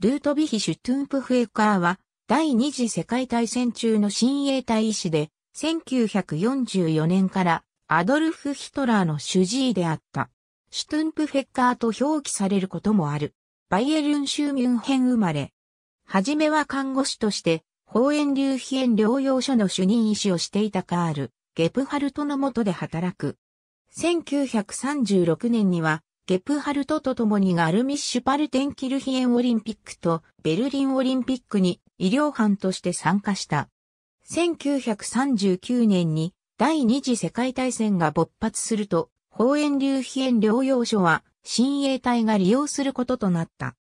ルートビヒ・シュトゥンプフェッカーは、第二次世界大戦中の親衛隊医師で、1944年からアドルフ・ヒトラーの主治医であった。シュトゥンプフェッカーと表記されることもある。バイエルン州ミュンヘン生まれ。はじめは看護師として、法炎流皮炎療養所の主任医師をしていたカール、ゲプハルトの下で働く。1936年には、ゲプハルトと共にガルミッシュパルテンキルヒエンオリンピックとベルリンオリンピックに医療班として参加した。1939年に第二次世界大戦が勃発すると、放炎流エ炎療養所は、新衛隊が利用することとなった。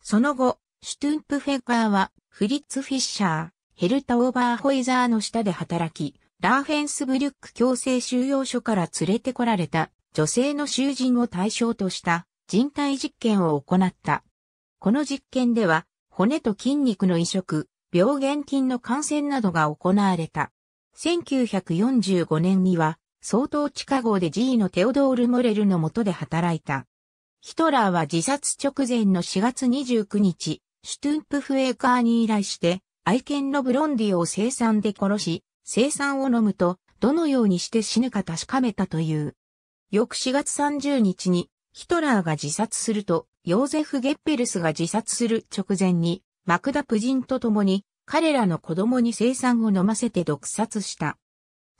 その後、シュトゥンプフェカーは、フリッツ・フィッシャー、ヘルタ・オーバーホイザーの下で働き、ラーフェンスブリュック強制収容所から連れてこられた女性の囚人を対象とした人体実験を行った。この実験では、骨と筋肉の移植、病原菌の感染などが行われた。1945年には、相当地下号で G のテオドール・モレルの下で働いた。ヒトラーは自殺直前の4月29日、シュトゥンプフェーカーに依頼して、愛犬のブロンディを生産で殺し、生産を飲むと、どのようにして死ぬか確かめたという。翌4月30日にヒトラーが自殺すると、ヨーゼフ・ゲッペルスが自殺する直前に、マクダプ人と共に彼らの子供に生産を飲ませて毒殺した。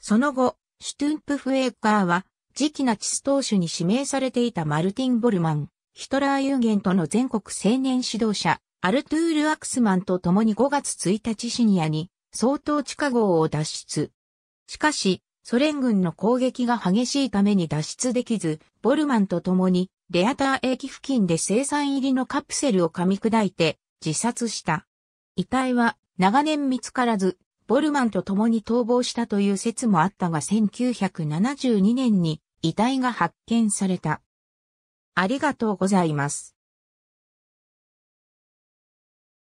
その後、シュトゥンプフエーカーは、次期ナチス党首に指名されていたマルティン・ボルマン、ヒトラー・ユーゲントの全国青年指導者、アルトゥール・アクスマンと共に5月1日シニアに、相当地下号を脱出。しかし、ソ連軍の攻撃が激しいために脱出できず、ボルマンと共にレアター駅付近で生産入りのカプセルを噛み砕いて自殺した。遺体は長年見つからず、ボルマンと共に逃亡したという説もあったが1972年に遺体が発見された。ありがとうございます。